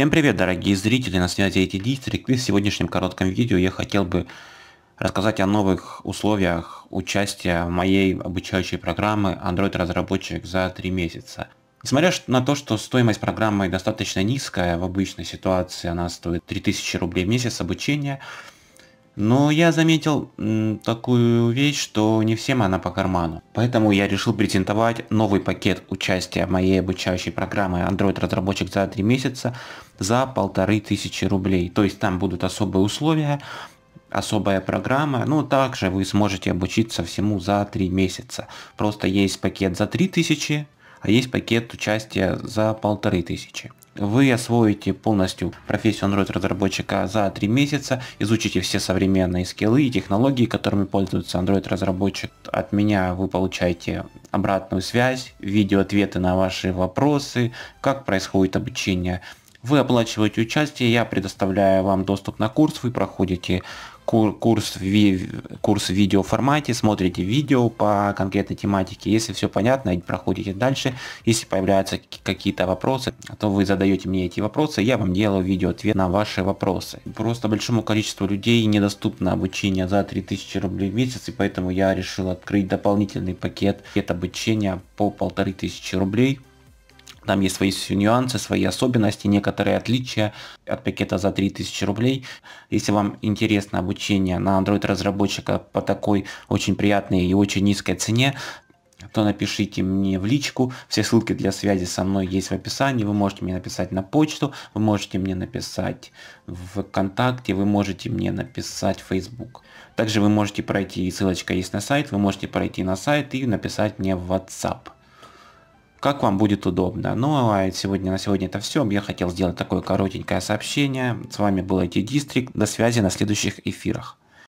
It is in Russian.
Всем привет, дорогие зрители, на связи эти Дистрик, и в сегодняшнем коротком видео я хотел бы рассказать о новых условиях участия в моей обучающей программы Android-разработчик за 3 месяца. Несмотря на то, что стоимость программы достаточно низкая, в обычной ситуации она стоит 3000 рублей в месяц обучения, но я заметил такую вещь, что не всем она по карману. Поэтому я решил претендовать новый пакет участия моей обучающей программы Android разработчик за 3 месяца за полторы тысячи рублей. То есть там будут особые условия, особая программа. Ну, также вы сможете обучиться всему за 3 месяца. Просто есть пакет за 3000, а есть пакет участия за 1500. Вы освоите полностью профессию Android-разработчика за 3 месяца, изучите все современные скиллы и технологии, которыми пользуется Android-разработчик. От меня вы получаете обратную связь, видео-ответы на ваши вопросы, как происходит обучение. Вы оплачиваете участие, я предоставляю вам доступ на курс, вы проходите курс, ви, курс в видеоформате, смотрите видео по конкретной тематике. Если все понятно, проходите дальше. Если появляются какие-то вопросы, а то вы задаете мне эти вопросы, я вам делаю видео ответ на ваши вопросы. Просто большому количеству людей недоступно обучение за 3000 рублей в месяц, и поэтому я решил открыть дополнительный пакет, пакет обучения по 1500 рублей там есть свои нюансы, свои особенности, некоторые отличия от пакета за 3000 рублей. Если вам интересно обучение на Android-разработчика по такой очень приятной и очень низкой цене, то напишите мне в личку. Все ссылки для связи со мной есть в описании. Вы можете мне написать на почту, вы можете мне написать в ВКонтакте, вы можете мне написать в Facebook. Также вы можете пройти, ссылочка есть на сайт, вы можете пройти на сайт и написать мне в WhatsApp как вам будет удобно. Ну а сегодня на сегодня это все. Я хотел сделать такое коротенькое сообщение. С вами был IT District. До связи на следующих эфирах.